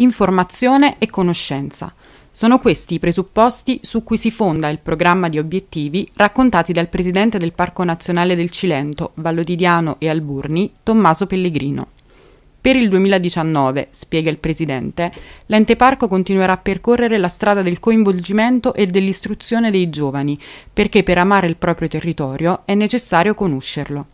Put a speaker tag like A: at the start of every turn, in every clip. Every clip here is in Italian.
A: informazione e conoscenza. Sono questi i presupposti su cui si fonda il programma di obiettivi raccontati dal presidente del Parco Nazionale del Cilento, Vallodidiano e Alburni, Tommaso Pellegrino. Per il 2019, spiega il presidente, l'ente parco continuerà a percorrere la strada del coinvolgimento e dell'istruzione dei giovani, perché per amare il proprio territorio è necessario conoscerlo.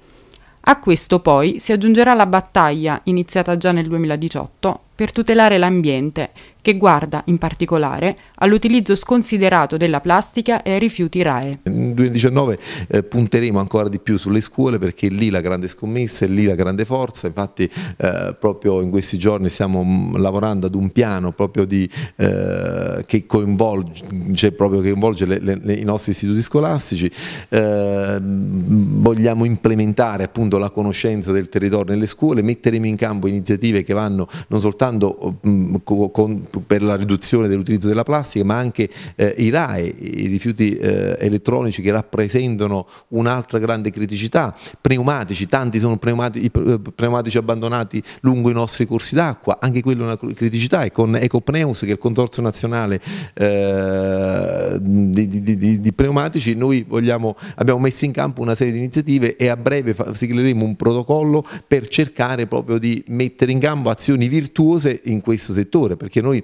A: A questo poi si aggiungerà la battaglia, iniziata già nel 2018, per tutelare l'ambiente che guarda in particolare all'utilizzo sconsiderato della plastica e ai rifiuti RAE.
B: Nel 2019 eh, punteremo ancora di più sulle scuole perché lì la grande scommessa è lì la grande forza, infatti eh, proprio in questi giorni stiamo mm, lavorando ad un piano proprio di, eh, che coinvolge, proprio che coinvolge le, le, le, i nostri istituti scolastici, eh, vogliamo implementare appunto la conoscenza del territorio nelle scuole, metteremo in campo iniziative che vanno non soltanto mh, mm, con, per la riduzione dell'utilizzo della plastica, ma anche eh, i RAE, i rifiuti eh, elettronici che rappresentano un'altra grande criticità, pneumatici, tanti sono pneumatici, pneumatici abbandonati lungo i nostri corsi d'acqua, anche quella è una criticità e con Ecopneus che è il consorzio nazionale eh, di, di, di, di, pneumatici noi vogliamo, abbiamo messo in campo una serie di iniziative e a breve sigleremo un protocollo per cercare proprio di mettere in campo azioni virtuose in questo settore perché noi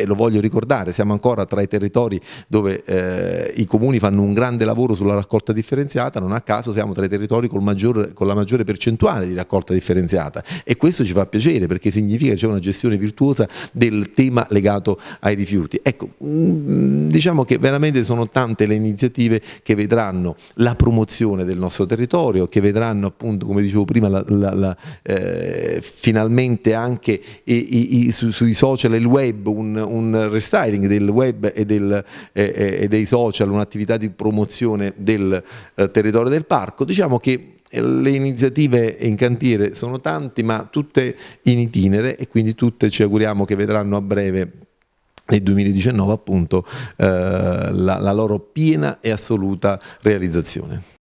B: e lo voglio ricordare, siamo ancora tra i territori dove eh, i comuni fanno un grande lavoro sulla raccolta differenziata, non a caso siamo tra i territori maggior, con la maggiore percentuale di raccolta differenziata e questo ci fa piacere perché significa che c'è una gestione virtuosa del tema legato ai rifiuti. Ecco, mm, diciamo che veramente sono tante le iniziative che vedranno la promozione del nostro territorio, che vedranno appunto, come dicevo prima, la, la, la, eh, finalmente anche i, i, i, su, sui social e il web un, un restyling del web e, del, e, e dei social, un'attività di promozione del eh, territorio del parco. Diciamo che eh, le iniziative in cantiere sono tante, ma tutte in itinere e quindi tutte ci auguriamo che vedranno a breve nel 2019 appunto eh, la, la loro piena e assoluta realizzazione.